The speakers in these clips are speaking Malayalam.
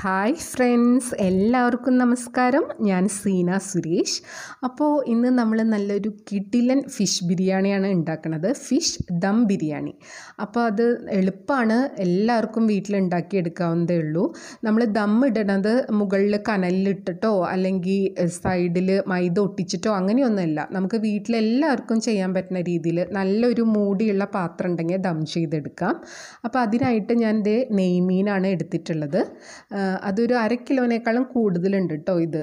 ഹായ് ഫ്രണ്ട്സ് എല്ലാവർക്കും നമസ്കാരം ഞാൻ സീന സുരേഷ് അപ്പോൾ ഇന്ന് നമ്മൾ നല്ലൊരു കിടിലൻ ഫിഷ് ബിരിയാണിയാണ് ഉണ്ടാക്കുന്നത് ഫിഷ് ദം ബിരിയാണി അപ്പോൾ അത് എളുപ്പമാണ് എല്ലാവർക്കും വീട്ടിൽ എടുക്കാവുന്നതേ ഉള്ളൂ നമ്മൾ ദം ഇടണത് മുകളിൽ കനലിലിട്ടിട്ടോ അല്ലെങ്കിൽ സൈഡിൽ മൈദ ഒട്ടിച്ചിട്ടോ അങ്ങനെയൊന്നുമല്ല നമുക്ക് വീട്ടിലെല്ലാവർക്കും ചെയ്യാൻ പറ്റുന്ന രീതിയിൽ നല്ലൊരു മൂടിയുള്ള പാത്രം ഉണ്ടെങ്കിൽ ദം ചെയ്തെടുക്കാം അപ്പോൾ അതിനായിട്ട് ഞാൻ ഇത് നെയ്മീനാണ് എടുത്തിട്ടുള്ളത് അതൊരു അര കിലോനേക്കാളും കൂടുതലുണ്ട് കേട്ടോ ഇത്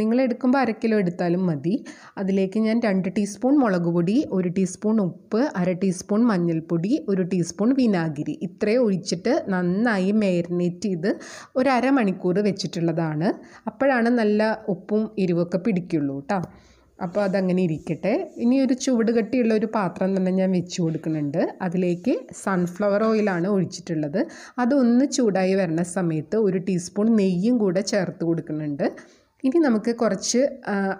നിങ്ങൾ എടുക്കുമ്പോൾ അര കിലോ എടുത്താലും മതി അതിലേക്ക് ഞാൻ രണ്ട് ടീസ്പൂൺ മുളക് പൊടി ഒരു ടീസ്പൂൺ ഉപ്പ് അര ടീസ്പൂൺ മഞ്ഞൾപ്പൊടി ഒരു ടീസ്പൂൺ വിനാഗിരി ഇത്രയും ഒഴിച്ചിട്ട് നന്നായി മാരിനേറ്റ് ചെയ്ത് ഒരു അരമണിക്കൂർ വെച്ചിട്ടുള്ളതാണ് അപ്പോഴാണ് നല്ല ഉപ്പും എരിവൊക്കെ പിടിക്കുള്ളൂ കേട്ടോ അപ്പോൾ അതങ്ങനെ ഇരിക്കട്ടെ ഇനി ഒരു ചുവട് കട്ടിയുള്ള ഒരു പാത്രം തന്നെ ഞാൻ വെച്ച് കൊടുക്കുന്നുണ്ട് അതിലേക്ക് സൺഫ്ലവർ ഓയിലാണ് ഒഴിച്ചിട്ടുള്ളത് അതൊന്ന് ചൂടായി വരുന്ന സമയത്ത് ഒരു ടീസ്പൂൺ നെയ്യും കൂടെ ചേർത്ത് കൊടുക്കുന്നുണ്ട് ഇനി നമുക്ക് കുറച്ച്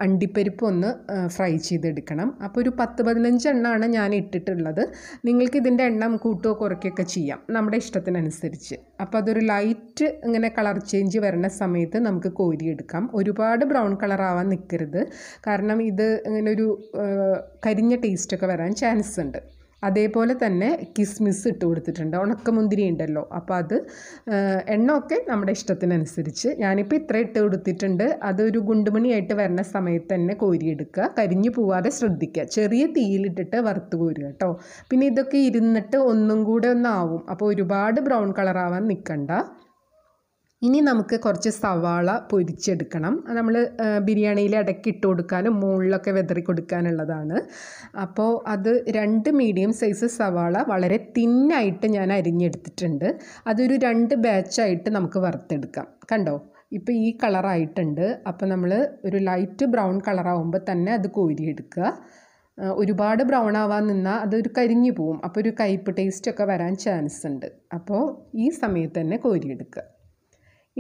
അണ്ടിപ്പരിപ്പ് ഒന്ന് ഫ്രൈ ചെയ്തെടുക്കണം അപ്പോൾ ഒരു പത്ത് പതിനഞ്ച് എണ്ണമാണ് ഞാൻ ഇട്ടിട്ടുള്ളത് നിങ്ങൾക്ക് ഇതിൻ്റെ എണ്ണം കൂട്ടുകയോ കുറയ്ക്കുകയൊക്കെ ചെയ്യാം നമ്മുടെ ഇഷ്ടത്തിനനുസരിച്ച് അപ്പോൾ അതൊരു ലൈറ്റ് ഇങ്ങനെ കളർ ചേഞ്ച് വരുന്ന സമയത്ത് നമുക്ക് കോരിയെടുക്കാം ഒരുപാട് ബ്രൗൺ കളർ ആവാൻ നിൽക്കരുത് കാരണം ഇത് ഇങ്ങനെ ഒരു കരിഞ്ഞ ടേസ്റ്റൊക്കെ വരാൻ ചാൻസ് ഉണ്ട് അതേപോലെ തന്നെ കിസ്മിസ് ഇട്ട് കൊടുത്തിട്ടുണ്ട് ഉണക്കമുന്തിരി ഉണ്ടല്ലോ അപ്പോൾ അത് എണ്ണമൊക്കെ നമ്മുടെ ഇഷ്ടത്തിനനുസരിച്ച് ഞാനിപ്പോൾ ഇത്ര ഇട്ട് കൊടുത്തിട്ടുണ്ട് അതൊരു ഗുണ്ടുമണിയായിട്ട് വരുന്ന സമയത്ത് തന്നെ കോരിയെടുക്കുക കരിഞ്ഞു പോവാതെ ശ്രദ്ധിക്കുക ചെറിയ തീയിലിട്ടിട്ട് വറുത്ത് കോരുക കേട്ടോ പിന്നെ ഇതൊക്കെ ഇരുന്നിട്ട് ഒന്നും കൂടെ ഒന്നാവും അപ്പോൾ ഒരുപാട് ബ്രൗൺ കളറാവാൻ നിൽക്കണ്ട ഇനി നമുക്ക് കുറച്ച് സവാള പൊരിച്ചെടുക്കണം നമ്മൾ ബിരിയാണിയിൽ ഇടയ്ക്ക് ഇട്ട് കൊടുക്കാനും മുകളിലൊക്കെ വെതറി കൊടുക്കാനുള്ളതാണ് അപ്പോൾ അത് രണ്ട് മീഡിയം സൈസ് സവാള വളരെ തിന്നായിട്ട് ഞാൻ അരിഞ്ഞെടുത്തിട്ടുണ്ട് അതൊരു രണ്ട് ബാച്ചായിട്ട് നമുക്ക് വറുത്തെടുക്കാം കണ്ടോ ഇപ്പോൾ ഈ കളറായിട്ടുണ്ട് അപ്പോൾ നമ്മൾ ഒരു ലൈറ്റ് ബ്രൗൺ കളറാവുമ്പോൾ തന്നെ അത് കോരിയെടുക്കുക ഒരുപാട് ബ്രൗൺ ആവാൻ നിന്നാൽ അതൊരു കരിഞ്ഞു പോവും അപ്പോൾ ഒരു കയ്പ് ടേസ്റ്റൊക്കെ വരാൻ ചാൻസ് ഉണ്ട് അപ്പോൾ ഈ സമയത്ത് തന്നെ കോരിയെടുക്കുക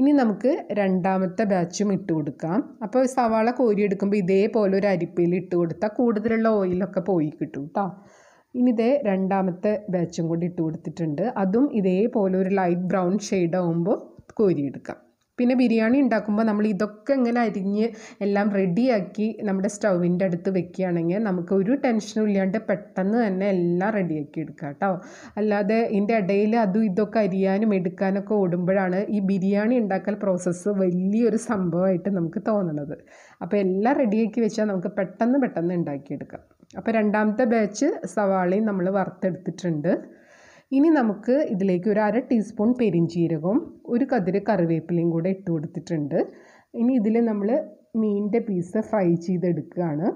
ഇനി നമുക്ക് രണ്ടാമത്തെ ബാച്ചും ഇട്ട് കൊടുക്കാം അപ്പോൾ സവാള കോരി എടുക്കുമ്പോൾ ഇതേപോലെ ഒരു അരിപ്പയിൽ ഇട്ട് കൊടുത്താൽ കൂടുതലുള്ള ഓയിലൊക്കെ പോയി കിട്ടും കേട്ടോ ഇനി ഇതേ രണ്ടാമത്തെ ബാച്ചും കൂടി ഇട്ട് കൊടുത്തിട്ടുണ്ട് അതും ഇതേപോലെ ഒരു ലൈറ്റ് ബ്രൗൺ ഷെയ്ഡ് ആകുമ്പോൾ കോരിയെടുക്കാം പിന്നെ ബിരിയാണി ഉണ്ടാക്കുമ്പോൾ നമ്മൾ ഇതൊക്കെ ഇങ്ങനെ അരിഞ്ഞ് എല്ലാം റെഡിയാക്കി നമ്മുടെ സ്റ്റൗവിൻ്റെ അടുത്ത് വെക്കുകയാണെങ്കിൽ നമുക്ക് ഒരു ടെൻഷനും ഇല്ലാണ്ട് പെട്ടെന്ന് തന്നെ എല്ലാം റെഡിയാക്കി എടുക്കാം കേട്ടോ അല്ലാതെ ഇതിൻ്റെ ഇടയിൽ അതും ഇതൊക്കെ അരിയാനും എടുക്കാനൊക്കെ ഓടുമ്പോഴാണ് ഈ ബിരിയാണി ഉണ്ടാക്കൽ പ്രോസസ്സ് വലിയൊരു സംഭവമായിട്ട് നമുക്ക് തോന്നണത് അപ്പോൾ എല്ലാം റെഡിയാക്കി വെച്ചാൽ നമുക്ക് പെട്ടെന്ന് പെട്ടെന്ന് ഉണ്ടാക്കിയെടുക്കാം അപ്പോൾ രണ്ടാമത്തെ ബാച്ച് സവാളയും നമ്മൾ വറുത്തെടുത്തിട്ടുണ്ട് ഇനി നമുക്ക് ഇതിലേക്ക് ഒരു അര ടീസ്പൂൺ പെരിഞ്ചീരകവും ഒരു കതിര് കറിവേപ്പിലയും കൂടെ ഇട്ട് കൊടുത്തിട്ടുണ്ട് ഇനി ഇതിൽ നമ്മൾ മീനിൻ്റെ പീസ് ഫ്രൈ ചെയ്തെടുക്കുകയാണ്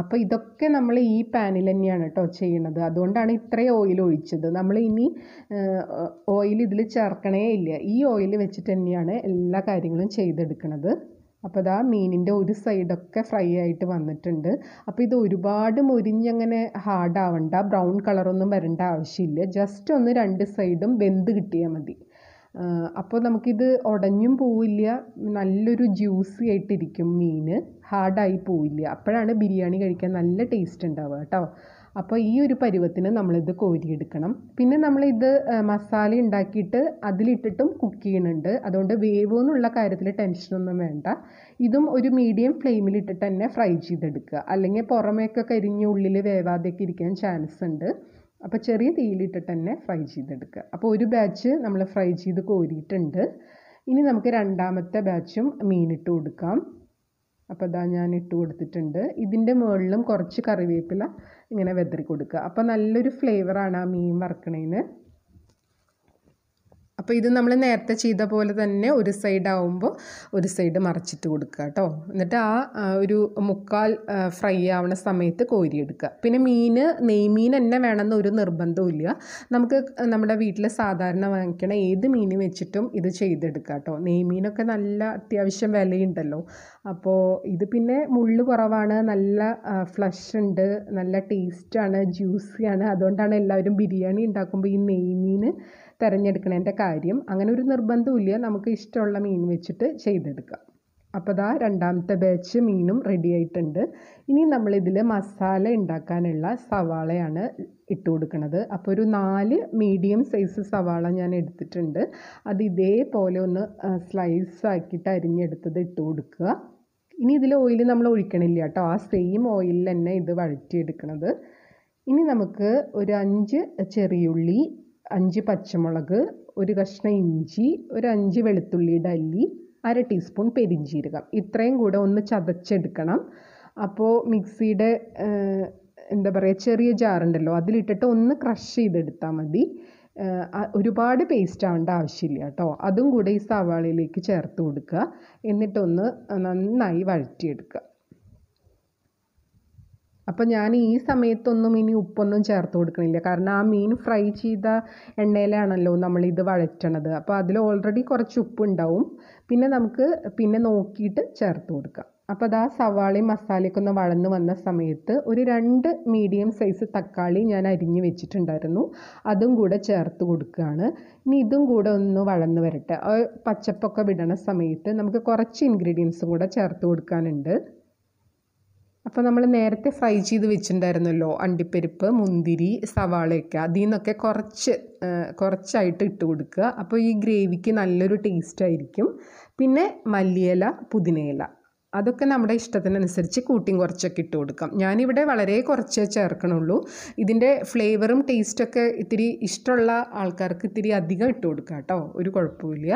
അപ്പോൾ ഇതൊക്കെ നമ്മൾ ഈ പാനിൽ തന്നെയാണ് കേട്ടോ ചെയ്യണത് അതുകൊണ്ടാണ് ഇത്രയും ഓയിൽ ഒഴിച്ചത് നമ്മൾ ഇനി ഓയിൽ ഇതിൽ ചേർക്കണേ ഇല്ല ഈ ഓയിൽ വെച്ചിട്ട് തന്നെയാണ് എല്ലാ കാര്യങ്ങളും ചെയ്തെടുക്കുന്നത് അപ്പോൾ അതാ മീനിൻ്റെ ഒരു സൈഡൊക്കെ ഫ്രൈ ആയിട്ട് വന്നിട്ടുണ്ട് അപ്പോൾ ഇത് ഒരുപാട് മുരിഞ്ഞങ്ങനെ ഹാർഡാവണ്ട ബ്രൗൺ കളറൊന്നും വരേണ്ട ആവശ്യമില്ല ജസ്റ്റ് ഒന്ന് രണ്ട് സൈഡും വെന്ത് കിട്ടിയാൽ മതി അപ്പോൾ നമുക്കിത് ഉടഞ്ഞും പോവില്ല നല്ലൊരു ജ്യൂസി ആയിട്ടിരിക്കും മീൻ ഹാർഡായി പോവില്ല അപ്പോഴാണ് ബിരിയാണി കഴിക്കാൻ നല്ല ടേസ്റ്റ് ഉണ്ടാവുക കേട്ടോ അപ്പോൾ ഈ ഒരു പരുവത്തിന് നമ്മളിത് കോരിയെടുക്കണം പിന്നെ നമ്മളിത് മസാല ഉണ്ടാക്കിയിട്ട് അതിലിട്ടിട്ടും കുക്ക് ചെയ്യുന്നുണ്ട് അതുകൊണ്ട് വേവ് എന്നുള്ള കാര്യത്തിൽ ടെൻഷനൊന്നും വേണ്ട ഇതും ഒരു മീഡിയം ഫ്ലെയിമിലിട്ടിട്ട് തന്നെ ഫ്രൈ ചെയ്തെടുക്കുക അല്ലെങ്കിൽ പുറമേയൊക്കെ കരിഞ്ഞ് ഉള്ളിൽ വേവാതെയൊക്കെ ഇരിക്കാൻ ചാൻസ് ഉണ്ട് അപ്പോൾ ചെറിയ തീയിലിട്ടിട്ട് തന്നെ ഫ്രൈ ചെയ്തെടുക്കുക അപ്പോൾ ഒരു ബാച്ച് നമ്മൾ ഫ്രൈ ചെയ്ത് കോരിയിട്ടുണ്ട് ഇനി നമുക്ക് രണ്ടാമത്തെ ബാച്ചും മീനിട്ട് കൊടുക്കാം അപ്പോൾ അതാ ഞാൻ ഇട്ട് കൊടുത്തിട്ടുണ്ട് ഇതിൻ്റെ മുകളിലും കുറച്ച് കറിവേപ്പില ഇങ്ങനെ വെതറി കൊടുക്കുക അപ്പോൾ നല്ലൊരു ഫ്ലേവറാണ് ആ മീൻ വറുക്കണേന് അപ്പോൾ ഇത് നമ്മൾ നേരത്തെ ചെയ്ത പോലെ തന്നെ ഒരു സൈഡ് ആവുമ്പോൾ ഒരു സൈഡ് മറച്ചിട്ട് കൊടുക്കുക കേട്ടോ എന്നിട്ട് ആ ഒരു മുക്കാൽ ഫ്രൈ ആവുന്ന സമയത്ത് കോരിയെടുക്കുക പിന്നെ മീൻ നെയ്മീൻ തന്നെ വേണമെന്ന് ഒരു നിർബന്ധവും നമുക്ക് നമ്മുടെ വീട്ടിൽ സാധാരണ വാങ്ങിക്കണ ഏത് മീൻ വെച്ചിട്ടും ഇത് ചെയ്തെടുക്കുക കേട്ടോ നെയ്മീനൊക്കെ നല്ല അത്യാവശ്യം വിലയുണ്ടല്ലോ അപ്പോൾ ഇത് പിന്നെ മുള്ള് കുറവാണ് നല്ല ഫ്ലഷ് ഉണ്ട് നല്ല ടേസ്റ്റാണ് ജ്യൂസിയാണ് അതുകൊണ്ടാണ് എല്ലാവരും ബിരിയാണി ഉണ്ടാക്കുമ്പോൾ ഈ നെയ്മീൻ തിരഞ്ഞെടുക്കണതിൻ്റെ കാര്യം അങ്ങനെ ഒരു നിർബന്ധമില്ല നമുക്ക് ഇഷ്ടമുള്ള മീൻ വെച്ചിട്ട് ചെയ്തെടുക്കാം അപ്പോൾ ദാ രണ്ടാമത്തെ ബാച്ച് മീനും റെഡി ആയിട്ടുണ്ട് ഇനി നമ്മളിതിൽ മസാല ഉണ്ടാക്കാനുള്ള സവാളയാണ് ഇട്ട് കൊടുക്കുന്നത് അപ്പോൾ ഒരു നാല് മീഡിയം സൈസ് സവാള ഞാൻ എടുത്തിട്ടുണ്ട് അത് ഇതേപോലെ ഒന്ന് സ്ലൈസ് ആക്കിയിട്ട് അരിഞ്ഞെടുത്തത് ഇട്ട് കൊടുക്കുക ഇനി ഇതിൽ ഓയിൽ നമ്മൾ ഒഴിക്കണില്ല കേട്ടോ ആ സെയിം ഓയിലിൽ തന്നെ ഇത് വഴറ്റിയെടുക്കണത് ഇനി നമുക്ക് ഒരു അഞ്ച് ചെറിയുള്ളി അഞ്ച് പച്ചമുളക് ഒരു കഷ്ണം ഇഞ്ചി ഒരു അഞ്ച് വെളുത്തുള്ളിയുടെ അല്ലി അര ടീസ്പൂൺ പെരിഞ്ചീരകം ഇത്രയും കൂടെ ഒന്ന് ചതച്ചെടുക്കണം അപ്പോൾ മിക്സിയുടെ എന്താ പറയുക ചെറിയ ജാറുണ്ടല്ലോ അതിലിട്ടിട്ട് ഒന്ന് ക്രഷ് ചെയ്തെടുത്താൽ മതി ഒരുപാട് പേസ്റ്റ് ആവേണ്ട ആവശ്യമില്ല കേട്ടോ അതും കൂടെ ഈ സവാളയിലേക്ക് ചേർത്ത് കൊടുക്കുക എന്നിട്ടൊന്ന് നന്നായി വഴറ്റിയെടുക്കുക അപ്പോൾ ഞാൻ ഈ സമയത്തൊന്നും ഇനി ഉപ്പൊന്നും ചേർത്ത് കൊടുക്കണില്ല കാരണം ആ മീൻ ഫ്രൈ ചെയ്ത എണ്ണയിലാണല്ലോ ഇത് വഴറ്റണത് അപ്പോൾ അതിൽ ഓൾറെഡി കുറച്ച് ഉപ്പ് ഉണ്ടാവും പിന്നെ നമുക്ക് പിന്നെ നോക്കിയിട്ട് ചേർത്ത് കൊടുക്കാം അപ്പോൾ അത് ആ സവാളയും മസാലയൊക്കെ ഒന്ന് വളർന്ന് വന്ന സമയത്ത് ഒരു രണ്ട് മീഡിയം സൈസ് തക്കാളി ഞാൻ അരിഞ്ഞു വെച്ചിട്ടുണ്ടായിരുന്നു അതും കൂടെ ചേർത്ത് കൊടുക്കുകയാണ് ഇനി ഇതും കൂടെ ഒന്ന് വളർന്ന് വരട്ടെ പച്ചപ്പൊക്കെ വിടണ സമയത്ത് നമുക്ക് കുറച്ച് ഇൻഗ്രീഡിയൻസും കൂടെ ചേർത്ത് കൊടുക്കാനുണ്ട് അപ്പോൾ നമ്മൾ നേരത്തെ ഫ്രൈ ചെയ്ത് വെച്ചിട്ടുണ്ടായിരുന്നല്ലോ അണ്ടിപ്പരിപ്പ് മുന്തിരി സവാളയൊക്കെ അതിൽ നിന്നൊക്കെ കുറച്ച് കുറച്ചായിട്ട് ഇട്ട് കൊടുക്കുക അപ്പോൾ ഈ ഗ്രേവിക്ക് നല്ലൊരു ടേസ്റ്റ് ആയിരിക്കും പിന്നെ മല്ലിയില പുതിനയില അതൊക്കെ നമ്മുടെ ഇഷ്ടത്തിനനുസരിച്ച് കൂട്ടിയും കുറച്ചൊക്കെ ഇട്ട് കൊടുക്കാം ഞാനിവിടെ വളരെ കുറച്ചേ ചേർക്കണുള്ളൂ ഇതിൻ്റെ ഫ്ലേവറും ടേസ്റ്റൊക്കെ ഇത്തിരി ഇഷ്ടമുള്ള ആൾക്കാർക്ക് ഇത്തിരി അധികം ഇട്ട് കൊടുക്കാം കേട്ടോ ഒരു കുഴപ്പമില്ല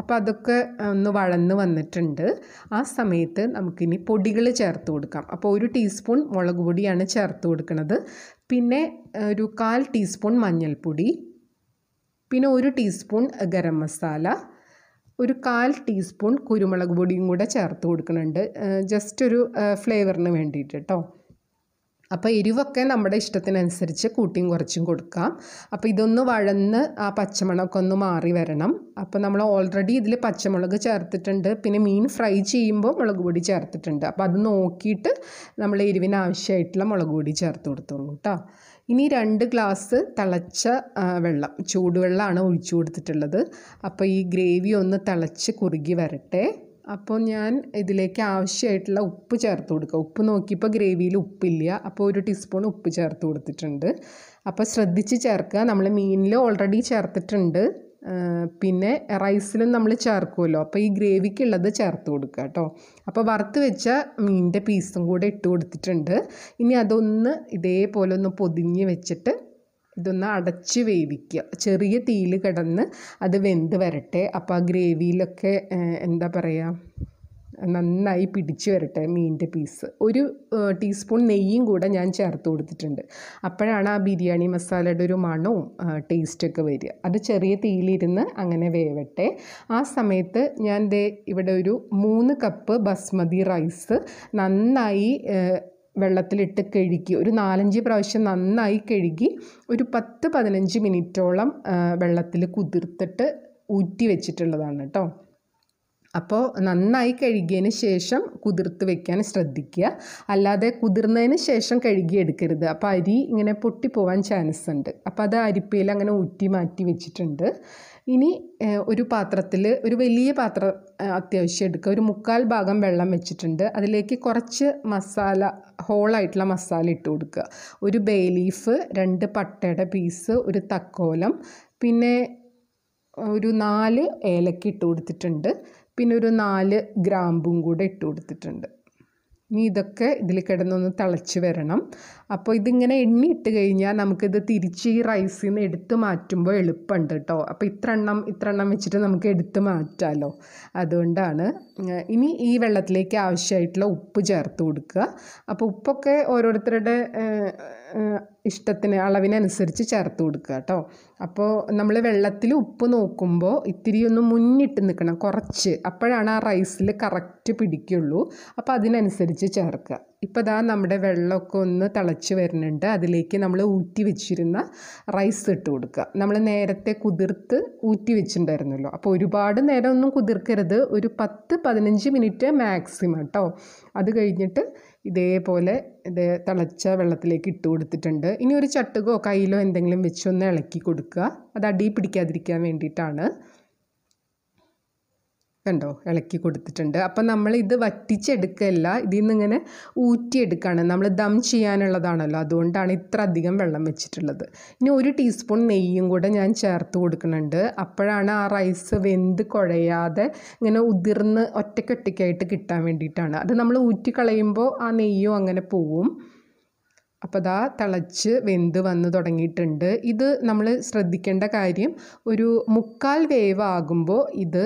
അപ്പോൾ അതൊക്കെ ഒന്ന് വളർന്ന് വന്നിട്ടുണ്ട് ആ സമയത്ത് നമുക്കിനി പൊടികൾ ചേർത്ത് കൊടുക്കാം അപ്പോൾ ഒരു ടീസ്പൂൺ മുളക് പൊടിയാണ് ചേർത്ത് കൊടുക്കുന്നത് പിന്നെ ഒരു കാൽ ടീസ്പൂൺ മഞ്ഞൾപ്പൊടി പിന്നെ ഒരു ടീസ്പൂൺ ഗരം മസാല ഒരു കാൽ ടീസ്പൂൺ കുരുമുളക് പൊടിയും കൂടെ ചേർത്ത് കൊടുക്കുന്നുണ്ട് ജസ്റ്റ് ഒരു ഫ്ലേവറിന് വേണ്ടിയിട്ട് കേട്ടോ അപ്പോൾ എരിവൊക്കെ നമ്മുടെ ഇഷ്ടത്തിനനുസരിച്ച് കൂട്ടിയും കുറച്ചും കൊടുക്കാം അപ്പോൾ ഇതൊന്ന് വഴന്ന് ആ പച്ചമുളകൊക്കെ ഒന്ന് മാറി വരണം അപ്പോൾ നമ്മൾ ഓൾറെഡി ഇതിൽ പച്ചമുളക് ചേർത്തിട്ടുണ്ട് പിന്നെ മീൻ ഫ്രൈ ചെയ്യുമ്പോൾ മുളക് പൊടി ചേർത്തിട്ടുണ്ട് അപ്പോൾ അത് നോക്കിയിട്ട് നമ്മൾ എരിവിന് ആവശ്യമായിട്ടുള്ള മുളക് പൊടി ചേർത്ത് കൊടുത്തോളൂ കേട്ടോ ഇനി രണ്ട് ഗ്ലാസ് തിളച്ച വെള്ളം ചൂടുവെള്ളമാണ് ഒഴിച്ചു കൊടുത്തിട്ടുള്ളത് അപ്പോൾ ഈ ഗ്രേവി ഒന്ന് തിളച്ച് കുറുകി വരട്ടെ അപ്പോൾ ഞാൻ ഇതിലേക്ക് ആവശ്യമായിട്ടുള്ള ഉപ്പ് ചേർത്ത് കൊടുക്കുക ഉപ്പ് നോക്കിയപ്പോൾ ഗ്രേവിയിൽ ഉപ്പില്ല അപ്പോൾ ഒരു ടീസ്പൂൺ ഉപ്പ് ചേർത്ത് കൊടുത്തിട്ടുണ്ട് അപ്പോൾ ശ്രദ്ധിച്ച് ചേർക്കുക നമ്മൾ മീനിൽ ഓൾറെഡി ചേർത്തിട്ടുണ്ട് പിന്നെ റൈസിലും നമ്മൾ ചേർക്കുമല്ലോ അപ്പോൾ ഈ ഗ്രേവിക്കുള്ളത് ചേർത്ത് കൊടുക്കുക കേട്ടോ അപ്പോൾ വറുത്ത് വെച്ച മീനിൻ്റെ പീസും കൂടെ ഇട്ട് കൊടുത്തിട്ടുണ്ട് ഇനി അതൊന്ന് ഇതേപോലെ ഒന്ന് പൊതിഞ്ഞ് വെച്ചിട്ട് ഇതൊന്ന് അടച്ച് വേവിക്കുക ചെറിയ തീയിൽ കിടന്ന് അത് വെന്ത് വരട്ടെ അപ്പോൾ ആ ഗ്രേവിയിലൊക്കെ എന്താ പറയുക നന്നായി പിടിച്ച് വരട്ടെ മീനിൻ്റെ പീസ് ഒരു ടീസ്പൂൺ നെയ്യും കൂടെ ഞാൻ ചേർത്ത് കൊടുത്തിട്ടുണ്ട് അപ്പോഴാണ് ആ ബിരിയാണി മസാലയുടെ ഒരു മണവും ടേസ്റ്റൊക്കെ വരിക അത് ചെറിയ തീയിലിരുന്ന് അങ്ങനെ വേവട്ടെ ആ സമയത്ത് ഞാൻ ദേ ഇവിടെ ഒരു മൂന്ന് കപ്പ് ബസ്മതി റൈസ് നന്നായി വെള്ളത്തിലിട്ട് കഴുകി ഒരു നാലഞ്ച് പ്രാവശ്യം നന്നായി കഴുകി ഒരു പത്ത് പതിനഞ്ച് മിനിറ്റോളം വെള്ളത്തിൽ കുതിർത്തിട്ട് ഊറ്റി വെച്ചിട്ടുള്ളതാണ് കേട്ടോ അപ്പോൾ നന്നായി കഴുകിയതിന് ശേഷം കുതിർത്ത് വെക്കാൻ ശ്രദ്ധിക്കുക അല്ലാതെ കുതിർന്നതിന് ശേഷം കഴുകിയെടുക്കരുത് അപ്പോൾ അരി ഇങ്ങനെ പൊട്ടിപ്പോവാൻ ചാൻസ് ഉണ്ട് അപ്പോൾ അത് അരിപ്പയിൽ അങ്ങനെ ഊറ്റി മാറ്റി വെച്ചിട്ടുണ്ട് ഇനി ഒരു പാത്രത്തിൽ ഒരു വലിയ പാത്രം അത്യാവശ്യം എടുക്കുക ഒരു മുക്കാൽ ഭാഗം വെള്ളം വെച്ചിട്ടുണ്ട് അതിലേക്ക് കുറച്ച് മസാല ഹോളായിട്ടുള്ള മസാല ഇട്ട് കൊടുക്കുക ഒരു ബേ ലീഫ് രണ്ട് പട്ടയുടെ പീസ് ഒരു തക്കോലം പിന്നെ ഒരു നാല് ഏലക്ക ഇട്ട് കൊടുത്തിട്ടുണ്ട് പിന്നെ ഒരു നാല് ഗ്രാമ്പും കൂടെ ഇട്ട് കൊടുത്തിട്ടുണ്ട് ഇനി ഇതൊക്കെ ഇതിൽ കിടന്നൊന്ന് തിളച്ച് വരണം അപ്പോൾ ഇതിങ്ങനെ എണ്ണി ഇട്ട് കഴിഞ്ഞാൽ നമുക്കിത് തിരിച്ച് ഈ റൈസിൽ നിന്ന് എടുത്ത് മാറ്റുമ്പോൾ എളുപ്പമുണ്ട് കേട്ടോ അപ്പോൾ ഇത്ര എണ്ണം ഇത്ര എണ്ണം വെച്ചിട്ട് നമുക്ക് എടുത്ത് മാറ്റാമല്ലോ അതുകൊണ്ടാണ് ഇനി ഈ വെള്ളത്തിലേക്ക് ആവശ്യമായിട്ടുള്ള ഉപ്പ് ചേർത്ത് കൊടുക്കുക അപ്പോൾ ഉപ്പൊക്കെ ഓരോരുത്തരുടെ ഇഷ്ടത്തിന് അളവിനനുസരിച്ച് ചേർത്ത് കൊടുക്കുക കേട്ടോ അപ്പോൾ നമ്മൾ വെള്ളത്തിൽ ഉപ്പ് നോക്കുമ്പോൾ ഇത്തിരി ഒന്ന് മുന്നിട്ട് നിൽക്കണം കുറച്ച് അപ്പോഴാണ് ആ റൈസിൽ കറക്റ്റ് പിടിക്കുള്ളൂ അപ്പോൾ അതിനനുസരിച്ച് ചേർക്കുക ഇപ്പോൾ ദാ നമ്മുടെ വെള്ളമൊക്കെ ഒന്ന് തിളച്ച് വരുന്നുണ്ട് അതിലേക്ക് നമ്മൾ ഊറ്റി വെച്ചിരുന്ന റൈസ് ഇട്ട് കൊടുക്കുക നമ്മൾ നേരത്തെ കുതിർത്ത് ഊറ്റി വെച്ചിട്ടുണ്ടായിരുന്നല്ലോ അപ്പോൾ ഒരുപാട് നേരം ഒന്നും കുതിർക്കരുത് ഒരു പത്ത് പതിനഞ്ച് മിനിറ്റ് മാക്സിമം കേട്ടോ അത് കഴിഞ്ഞിട്ട് ഇതേപോലെ ഇത് തിളച്ച വെള്ളത്തിലേക്ക് ഇട്ട് കൊടുത്തിട്ടുണ്ട് ഇനി ഒരു ചട്ടുകോ കയ്യിലോ എന്തെങ്കിലും വെച്ചൊന്ന് ഇളക്കി കൊടുക്കുക അത് അടി പിടിക്കാതിരിക്കാൻ വേണ്ടിയിട്ടാണ് കണ്ടോ ഇളക്കി കൊടുത്തിട്ടുണ്ട് അപ്പം നമ്മൾ ഇത് വറ്റിച്ചെടുക്കല്ല ഇതിൽ നിന്നിങ്ങനെ ഊറ്റിയെടുക്കുകയാണ് നമ്മൾ ദം ചെയ്യാനുള്ളതാണല്ലോ അതുകൊണ്ടാണ് ഇത്ര അധികം വെള്ളം വെച്ചിട്ടുള്ളത് ഇനി ഒരു ടീസ്പൂൺ നെയ്യും കൂടെ ഞാൻ ചേർത്ത് കൊടുക്കുന്നുണ്ട് അപ്പോഴാണ് ആ റൈസ് വെന്ത് കുഴയാതെ ഇങ്ങനെ ഉതിർന്ന് ഒറ്റയ്ക്കൊറ്റയ്ക്കായിട്ട് കിട്ടാൻ വേണ്ടിയിട്ടാണ് അത് നമ്മൾ ഊറ്റി ആ നെയ്യും അങ്ങനെ പോവും അപ്പോൾ അതാ തിളച്ച് വെന്ത് വന്ന് തുടങ്ങിയിട്ടുണ്ട് ഇത് നമ്മൾ ശ്രദ്ധിക്കേണ്ട കാര്യം ഒരു മുക്കാൽ വേവാകുമ്പോൾ ഇത്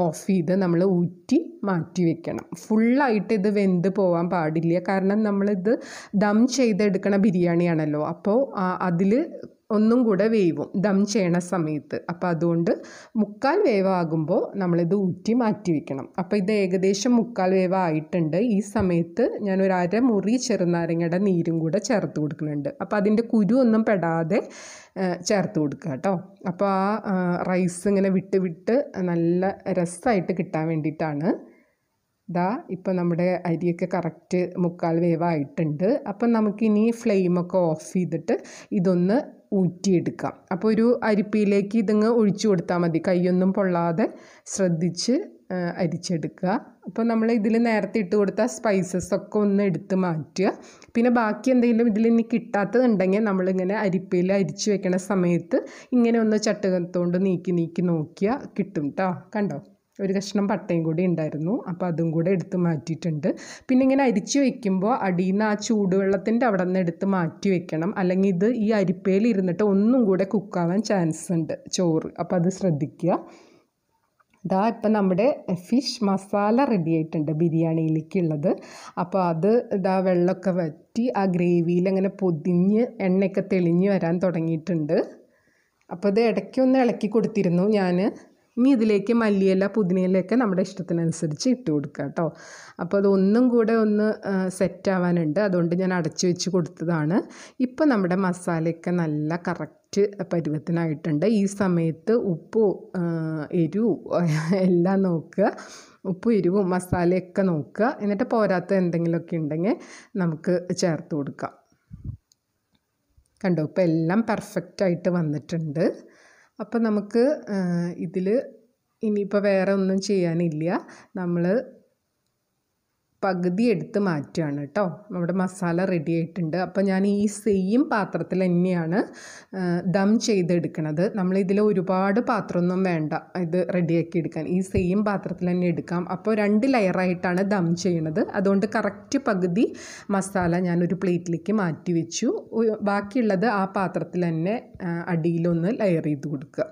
ഓഫ് ചെയ്ത് നമ്മൾ ഊറ്റി മാറ്റി വെക്കണം ഫുള്ളായിട്ട് ഇത് വെന്ത് പോകാൻ പാടില്ല കാരണം നമ്മളിത് ദം ചെയ്തെടുക്കണ ബിരിയാണിയാണല്ലോ അപ്പോൾ അതിൽ ഒന്നും കൂടെ വേവും ദം ചെയ്യണ സമയത്ത് അപ്പോൾ അതുകൊണ്ട് മുക്കാൽ വേവാകുമ്പോൾ നമ്മളിത് ഊറ്റി മാറ്റി വെക്കണം അപ്പോൾ ഇത് ഏകദേശം മുക്കാൽ വേവായിട്ടുണ്ട് ഈ സമയത്ത് ഞാൻ ഒരു അര മുറി ചെറുനാരങ്ങയുടെ നീരും കൂടെ ചേർത്ത് കൊടുക്കുന്നുണ്ട് അപ്പോൾ അതിൻ്റെ കുരു ഒന്നും പെടാതെ ചേർത്ത് കൊടുക്കുക കേട്ടോ അപ്പോൾ ആ റൈസ് ഇങ്ങനെ വിട്ട് വിട്ട് നല്ല രസമായിട്ട് കിട്ടാൻ വേണ്ടിയിട്ടാണ് ദാ ഇപ്പോൾ നമ്മുടെ അരിയൊക്കെ കറക്റ്റ് മുക്കാൽ വേവായിട്ടുണ്ട് അപ്പം നമുക്കിനി ഫ്ലെയിമൊക്കെ ഓഫ് ചെയ്തിട്ട് ഇതൊന്ന് ഊറ്റിയെടുക്കാം അപ്പോൾ ഒരു അരിപ്പിയിലേക്ക് ഇതങ്ങ് ഒഴിച്ചു കൊടുത്താൽ മതി കൈയൊന്നും പൊള്ളാതെ ശ്രദ്ധിച്ച് അരിച്ചെടുക്കുക അപ്പോൾ നമ്മൾ ഇതിൽ നേരത്തെ ഇട്ട് കൊടുത്ത സ്പൈസസ് ഒക്കെ ഒന്ന് എടുത്ത് മാറ്റുക പിന്നെ ബാക്കി എന്തെങ്കിലും ഇതിൽ ഇനി കിട്ടാത്തതുണ്ടെങ്കിൽ നമ്മളിങ്ങനെ അരിപ്പയിൽ അരിച്ച് വെക്കണ സമയത്ത് ഇങ്ങനെ ഒന്ന് ചട്ടുകത്തോണ്ട് നീക്കി നീക്കി നോക്കിയാൽ കിട്ടും കേട്ടോ കണ്ടോ ഒരു കഷ്ണം പട്ടയും കൂടി ഉണ്ടായിരുന്നു അപ്പോൾ അതും കൂടെ എടുത്ത് മാറ്റിയിട്ടുണ്ട് പിന്നെ ഇങ്ങനെ അരിച്ച് വെക്കുമ്പോൾ അടിയിൽ നിന്ന് ആ ചൂടുവെള്ളത്തിൻ്റെ അവിടെ നിന്ന് എടുത്ത് മാറ്റി വെക്കണം അല്ലെങ്കിൽ ഇത് ഈ അരിപ്പയിൽ ഇരുന്നിട്ട് ഒന്നും കൂടെ കുക്കാവാൻ ചാൻസ് ഉണ്ട് ചോറ് അപ്പോൾ അത് ശ്രദ്ധിക്കുക ഇതാ ഇപ്പം നമ്മുടെ ഫിഷ് മസാല റെഡി ആയിട്ടുണ്ട് ബിരിയാണിയിലേക്കുള്ളത് അപ്പോൾ അത് ഇതാ വെള്ളമൊക്കെ വറ്റി ആ ഗ്രേവിയിൽ അങ്ങനെ പൊതിഞ്ഞ് എണ്ണയൊക്കെ തെളിഞ്ഞ് വരാൻ തുടങ്ങിയിട്ടുണ്ട് അപ്പോൾ ഇത് ഇടയ്ക്കൊന്ന് ഇളക്കി കൊടുത്തിരുന്നു ഞാൻ ഇനി ഇതിലേക്ക് മല്ലിയില പുതിനയിലൊക്കെ നമ്മുടെ ഇഷ്ടത്തിനനുസരിച്ച് ഇട്ട് കൊടുക്കുക കേട്ടോ അപ്പോൾ അതൊന്നും കൂടെ ഒന്ന് സെറ്റ് ആവാനുണ്ട് അതുകൊണ്ട് ഞാൻ അടച്ചു വെച്ച് കൊടുത്തതാണ് ഇപ്പോൾ നമ്മുടെ മസാലയൊക്കെ നല്ല കറക്റ്റ് പരുവത്തിനായിട്ടുണ്ട് ഈ സമയത്ത് ഉപ്പ് എരിവ് എല്ലാം നോക്കുക ഉപ്പും എരിവും മസാലയൊക്കെ നോക്കുക എന്നിട്ട് പോരാത്ത എന്തെങ്കിലുമൊക്കെ ഉണ്ടെങ്കിൽ നമുക്ക് ചേർത്ത് കൊടുക്കാം കണ്ടോ ഇപ്പോൾ എല്ലാം പെർഫെക്റ്റായിട്ട് വന്നിട്ടുണ്ട് അപ്പം നമുക്ക് ഇതിൽ ഇനിയിപ്പോൾ വേറെ ഒന്നും ചെയ്യാനില്ല നമ്മൾ പകുതി എടുത്ത് മാറ്റുകയാണ് കേട്ടോ നമ്മുടെ മസാല റെഡി ആയിട്ടുണ്ട് അപ്പോൾ ഞാൻ ഈ സെയിം പാത്രത്തിൽ തന്നെയാണ് ദം ചെയ്തെടുക്കണത് നമ്മളിതിൽ ഒരുപാട് പാത്രമൊന്നും വേണ്ട ഇത് റെഡിയാക്കി എടുക്കാൻ ഈ സെയിം പാത്രത്തിൽ തന്നെ എടുക്കാം അപ്പോൾ രണ്ട് ലെയറായിട്ടാണ് ദം ചെയ്യണത് അതുകൊണ്ട് കറക്റ്റ് പകുതി മസാല ഞാനൊരു പ്ലേറ്റിലേക്ക് മാറ്റി വെച്ചു ബാക്കിയുള്ളത് ആ പാത്രത്തിൽ തന്നെ അടിയിലൊന്ന് ലെയർ ചെയ്ത് കൊടുക്കുക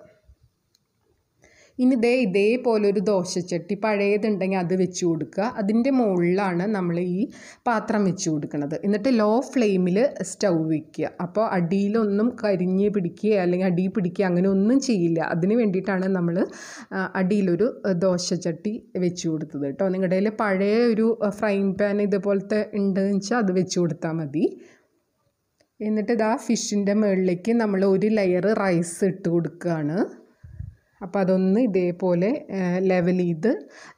ഇനി ദേ ഇതേപോലൊരു ദോശച്ചട്ടി പഴയതുണ്ടെങ്കിൽ അത് വെച്ച് കൊടുക്കുക അതിൻ്റെ മുകളിലാണ് നമ്മൾ ഈ പാത്രം വെച്ച് കൊടുക്കുന്നത് എന്നിട്ട് ലോ ഫ്ലെയിമിൽ സ്റ്റൗ വയ്ക്കുക അപ്പോൾ അടിയിലൊന്നും കരിഞ്ഞ് പിടിക്കുക അല്ലെങ്കിൽ അടി പിടിക്കുക അങ്ങനെ ഒന്നും ചെയ്യില്ല അതിന് വേണ്ടിയിട്ടാണ് നമ്മൾ അടിയിലൊരു ദോശച്ചട്ടി വെച്ച് കൊടുത്തത് കേട്ടോ നിങ്ങളുടെ കയ്യിൽ പഴയ ഒരു ഫ്രൈ പാൻ ഇതുപോലത്തെ ഉണ്ടെന്ന് വെച്ചാൽ അത് വെച്ച് കൊടുത്താൽ മതി എന്നിട്ട് ഇതാ ഫിഷിൻ്റെ മുകളിലേക്ക് നമ്മൾ ഒരു ലെയർ റൈസ് ഇട്ട് കൊടുക്കുകയാണ് അപ്പോൾ അതൊന്ന് ഇതേപോലെ ലെവൽ ചെയ്ത്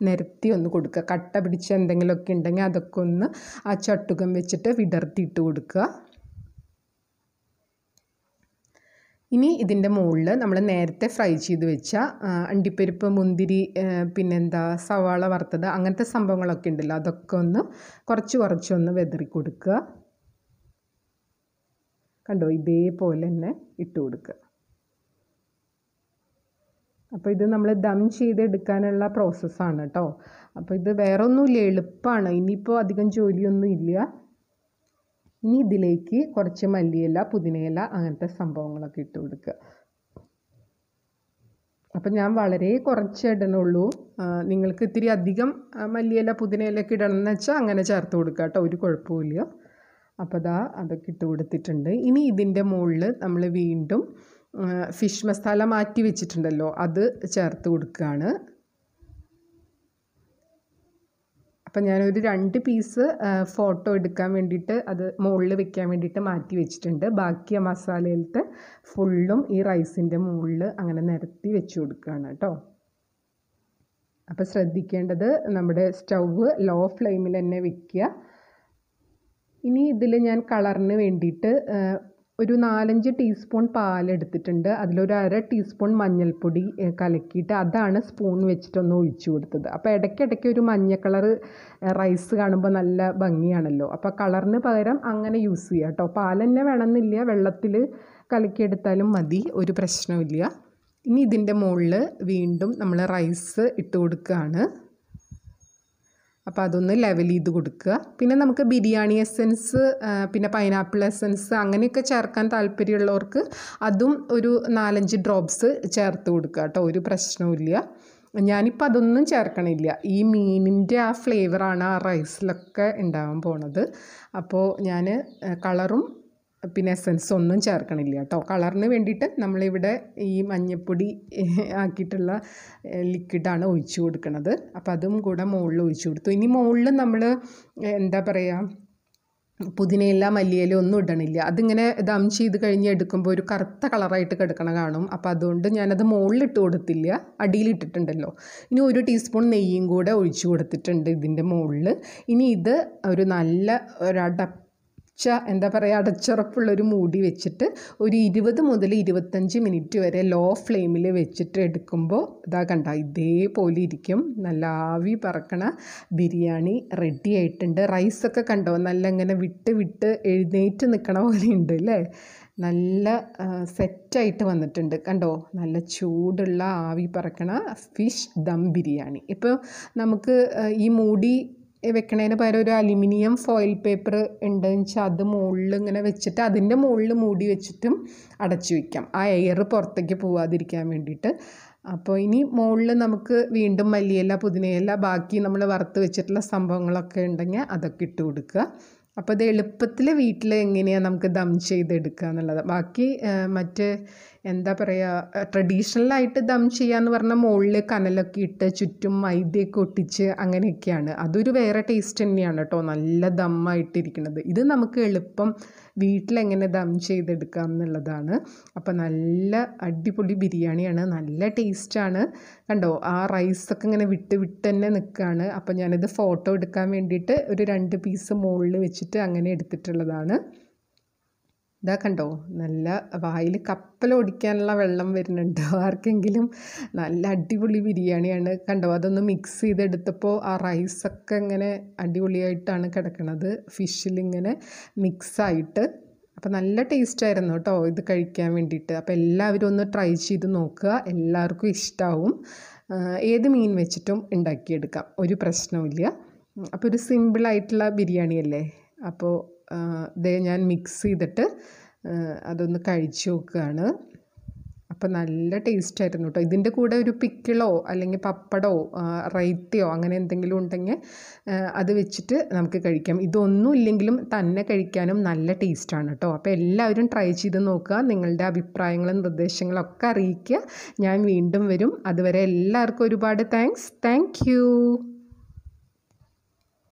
നിരത്തി ഒന്ന് കൊടുക്കുക കട്ട പിടിച്ച എന്തെങ്കിലുമൊക്കെ ഉണ്ടെങ്കിൽ അതൊക്കെ ഒന്ന് ആ ചട്ടുകം വെച്ചിട്ട് വിടർത്തിയിട്ട് കൊടുക്കുക ഇനി ഇതിൻ്റെ മുകളിൽ നമ്മൾ നേരത്തെ ഫ്രൈ ചെയ്ത് വെച്ച അണ്ടിപ്പരിപ്പ് മുന്തിരി പിന്നെന്താ സവാള വറുത്തത് അങ്ങനത്തെ സംഭവങ്ങളൊക്കെ ഉണ്ടല്ലോ അതൊക്കെ ഒന്ന് കുറച്ച് കുറച്ചൊന്ന് വെതറി കൊടുക്കുക കണ്ടോ ഇതേപോലെ തന്നെ ഇട്ട് കൊടുക്കുക അപ്പോൾ ഇത് നമ്മൾ ദം ചെയ്തെടുക്കാനുള്ള പ്രോസസ്സാണ് കേട്ടോ അപ്പോൾ ഇത് വേറെ ഒന്നുമില്ല എളുപ്പമാണ് ഇനിയിപ്പോൾ അധികം ജോലിയൊന്നും ഇല്ല ഇനി ഇതിലേക്ക് കുറച്ച് മല്ലിയില പുതിനയില അങ്ങനത്തെ സംഭവങ്ങളൊക്കെ ഇട്ട് കൊടുക്കുക അപ്പം ഞാൻ വളരെ കുറച്ച് ഇടണുള്ളൂ നിങ്ങൾക്ക് ഇത്തിരി അധികം മല്ലിയില പുതിനയിലൊക്കെ ഇടണം എന്ന് വെച്ചാൽ അങ്ങനെ ചേർത്ത് കൊടുക്കുക കേട്ടോ ഒരു കുഴപ്പമില്ല അപ്പോൾ ദാ അതൊക്കെ ഇട്ട് കൊടുത്തിട്ടുണ്ട് ഇനി ഇതിൻ്റെ മുകളിൽ നമ്മൾ വീണ്ടും ഫിഷ് മസാല മാറ്റി വെച്ചിട്ടുണ്ടല്ലോ അത് ചേർത്ത് കൊടുക്കുകയാണ് അപ്പം ഞാനൊരു രണ്ട് പീസ് ഫോട്ടോ എടുക്കാൻ വേണ്ടിയിട്ട് അത് മുകളിൽ വെക്കാൻ വേണ്ടിയിട്ട് മാറ്റി വെച്ചിട്ടുണ്ട് ബാക്കി ആ മസാലയിലത്തെ ഫുള്ളും ഈ റൈസിൻ്റെ മുകളിൽ അങ്ങനെ നിരത്തി വെച്ച് കൊടുക്കുകയാണ് കേട്ടോ അപ്പോൾ ശ്രദ്ധിക്കേണ്ടത് നമ്മുടെ സ്റ്റൗവ് ലോ ഫ്ലെയിമിൽ തന്നെ വെക്കുക ഇനി ഇതിൽ ഞാൻ കളറിന് വേണ്ടിയിട്ട് ഒരു നാലഞ്ച് ടീസ്പൂൺ പാലെടുത്തിട്ടുണ്ട് അതിലൊരു അര ടീസ്പൂൺ മഞ്ഞൾപ്പൊടി കലക്കിയിട്ട് അതാണ് സ്പൂൺ വെച്ചിട്ടൊന്ന് ഒഴിച്ചു കൊടുത്തത് അപ്പോൾ ഇടയ്ക്കിടയ്ക്ക് ഒരു മഞ്ഞ കളർ റൈസ് കാണുമ്പോൾ നല്ല ഭംഗിയാണല്ലോ അപ്പോൾ കളറിന് പകരം അങ്ങനെ യൂസ് ചെയ്യാം കേട്ടോ പാൽ തന്നെ വേണമെന്നില്ല വെള്ളത്തിൽ കലക്കിയെടുത്താലും മതി ഒരു പ്രശ്നമില്ല ഇനി ഇതിൻ്റെ മുകളിൽ വീണ്ടും നമ്മൾ റൈസ് ഇട്ട് കൊടുക്കുകയാണ് അപ്പോൾ അതൊന്ന് ലെവൽ ചെയ്ത് കൊടുക്കുക പിന്നെ നമുക്ക് ബിരിയാണി എസൻസ് പിന്നെ പൈനാപ്പിൾ എസൻസ് അങ്ങനെയൊക്കെ ചേർക്കാൻ താല്പര്യമുള്ളവർക്ക് അതും ഒരു നാലഞ്ച് ഡ്രോപ്സ് ചേർത്ത് കൊടുക്കുക കേട്ടോ ഒരു പ്രശ്നവുമില്ല ഞാനിപ്പോൾ അതൊന്നും ചേർക്കണില്ല ഈ മീനിൻ്റെ ആ ഫ്ലേവറാണ് ആ റൈസിലൊക്കെ ഉണ്ടാവാൻ പോണത് അപ്പോൾ ഞാൻ കളറും പിന്നെ എസൻസ് ഒന്നും ചേർക്കണില്ല കേട്ടോ കളറിന് വേണ്ടിയിട്ട് നമ്മളിവിടെ ഈ മഞ്ഞപ്പൊടി ആക്കിയിട്ടുള്ള ലിക്വിഡാണ് ഒഴിച്ചു കൊടുക്കുന്നത് അപ്പം അതും കൂടെ മുകളിൽ ഒഴിച്ചു കൊടുത്തു ഇനി മുകളിൽ നമ്മൾ എന്താ പറയുക പുതിനയില മല്ലിയില ഒന്നും ഇടണില്ല അതിങ്ങനെ ദം ചെയ്ത് കഴിഞ്ഞ് എടുക്കുമ്പോൾ ഒരു കറുത്ത കളറായിട്ട് കിടക്കണ കാണും അപ്പോൾ അതുകൊണ്ട് ഞാനത് മുകളിലിട്ട് കൊടുത്തില്ല അടിയിലിട്ടിട്ടുണ്ടല്ലോ ഇനി ഒരു ടീസ്പൂൺ നെയ്യും കൂടെ ഒഴിച്ചു കൊടുത്തിട്ടുണ്ട് ഇതിൻ്റെ മുകളിൽ ഇനി ഇത് ഒരു നല്ല ഒരടപ്പ് അടച്ച എന്താ പറയുക അടച്ചുറപ്പുള്ളൊരു മൂടി വെച്ചിട്ട് ഒരു ഇരുപത് മുതൽ ഇരുപത്തഞ്ച് മിനിറ്റ് വരെ ലോ ഫ്ലെയിമിൽ വെച്ചിട്ട് എടുക്കുമ്പോൾ ഇതാ കണ്ട ഇതേപോലെ ഇരിക്കും നല്ല ആവി പറക്കണ ബിരിയാണി റെഡി ആയിട്ടുണ്ട് റൈസൊക്കെ കണ്ടോ നല്ല ഇങ്ങനെ വിട്ട് വിട്ട് എഴുന്നേറ്റ് നിൽക്കണ പോലെ ഉണ്ട് അല്ലേ നല്ല സെറ്റായിട്ട് വന്നിട്ടുണ്ട് കണ്ടോ നല്ല ചൂടുള്ള ആവി പറക്കണ ഫിഷ് ദം ബിരിയാണി ഇപ്പോൾ നമുക്ക് ഈ മൂടി വെക്കണതിന് പകരം ഒരു അലുമിനിയം ഫോയിൽ പേപ്പർ ഉണ്ടെന്ന് വെച്ചാൽ അത് മുകളിൽ ഇങ്ങനെ വെച്ചിട്ട് അതിൻ്റെ മുകളിൽ മൂടി വെച്ചിട്ടും അടച്ചു വയ്ക്കാം ആ എയർ പുറത്തേക്ക് പോവാതിരിക്കാൻ വേണ്ടിയിട്ട് അപ്പോൾ ഇനി മുകളിൽ നമുക്ക് വീണ്ടും മല്ലിയില പുതിനയില ബാക്കി നമ്മൾ വറുത്ത് വെച്ചിട്ടുള്ള സംഭവങ്ങളൊക്കെ ഉണ്ടെങ്കിൽ അതൊക്കെ ഇട്ട് കൊടുക്കുക അപ്പോൾ ഇത് എളുപ്പത്തിൽ വീട്ടിൽ എങ്ങനെയാണ് നമുക്ക് ദം ചെയ്തെടുക്കുക എന്നുള്ളത് ബാക്കി മറ്റ് എന്താ പറയുക ട്രഡീഷണലായിട്ട് ദം എന്ന് പറഞ്ഞാൽ മുകളിൽ കനലൊക്കെ ഇട്ട് ചുറ്റും മൈദയൊക്കെ ഒട്ടിച്ച് അങ്ങനെയൊക്കെയാണ് അതൊരു വേറെ ടേസ്റ്റ് തന്നെയാണ് കേട്ടോ നല്ല ദമ്മായിട്ടിരിക്കുന്നത് ഇത് നമുക്ക് എളുപ്പം വീട്ടിലെങ്ങനെ ദം ചെയ്തെടുക്കുക എന്നുള്ളതാണ് അപ്പോൾ നല്ല അടിപൊളി ബിരിയാണിയാണ് നല്ല ടേസ്റ്റാണ് കണ്ടോ ആ റൈസൊക്കെ ഇങ്ങനെ വിട്ട് വിട്ട് തന്നെ നിൽക്കുകയാണ് അപ്പോൾ ഞാനിത് ഫോട്ടോ എടുക്കാൻ വേണ്ടിയിട്ട് ഒരു രണ്ട് പീസ് മുകളിൽ വെച്ചിട്ട് അങ്ങനെ എടുത്തിട്ടുള്ളതാണ് ഇതാ കണ്ടോ നല്ല വായിൽ ഓടിക്കാനുള്ള വെള്ളം വരുന്നുണ്ട് ആർക്കെങ്കിലും നല്ല അടിപൊളി ബിരിയാണിയാണ് കണ്ടോ അതൊന്ന് മിക്സ് ചെയ്തെടുത്തപ്പോൾ ആ റൈസൊക്കെ ഇങ്ങനെ അടിപൊളിയായിട്ടാണ് കിടക്കുന്നത് ഫിഷിലിങ്ങനെ മിക്സായിട്ട് അപ്പോൾ നല്ല ടേസ്റ്റ് ആയിരുന്നു കേട്ടോ ഇത് കഴിക്കാൻ വേണ്ടിയിട്ട് അപ്പോൾ എല്ലാവരും ഒന്ന് ട്രൈ ചെയ്ത് നോക്കുക എല്ലാവർക്കും ഇഷ്ടമാവും ഏത് മീൻ വെച്ചിട്ടും ഉണ്ടാക്കിയെടുക്കാം ഒരു ഇല്ല അപ്പോൾ ഒരു സിമ്പിളായിട്ടുള്ള ബിരിയാണിയല്ലേ അപ്പോൾ ഇതേ ഞാൻ മിക്സ് ചെയ്തിട്ട് അതൊന്ന് കഴിച്ചു നോക്കുകയാണ് അപ്പോൾ നല്ല ടേസ്റ്റ് ആയിരുന്നു കേട്ടോ ഇതിൻ്റെ കൂടെ ഒരു പിക്കിളോ അല്ലെങ്കിൽ പപ്പടോ റൈത്തയോ അങ്ങനെ എന്തെങ്കിലും ഉണ്ടെങ്കിൽ അത് വെച്ചിട്ട് നമുക്ക് കഴിക്കാം ഇതൊന്നും ഇല്ലെങ്കിലും തന്നെ കഴിക്കാനും നല്ല ടേസ്റ്റാണ് കേട്ടോ അപ്പോൾ എല്ലാവരും ട്രൈ ചെയ്ത് നോക്കുക നിങ്ങളുടെ അഭിപ്രായങ്ങളും നിർദ്ദേശങ്ങളും ഒക്കെ അറിയിക്കുക ഞാൻ വീണ്ടും വരും അതുവരെ എല്ലാവർക്കും ഒരുപാട് താങ്ക്സ് താങ്ക്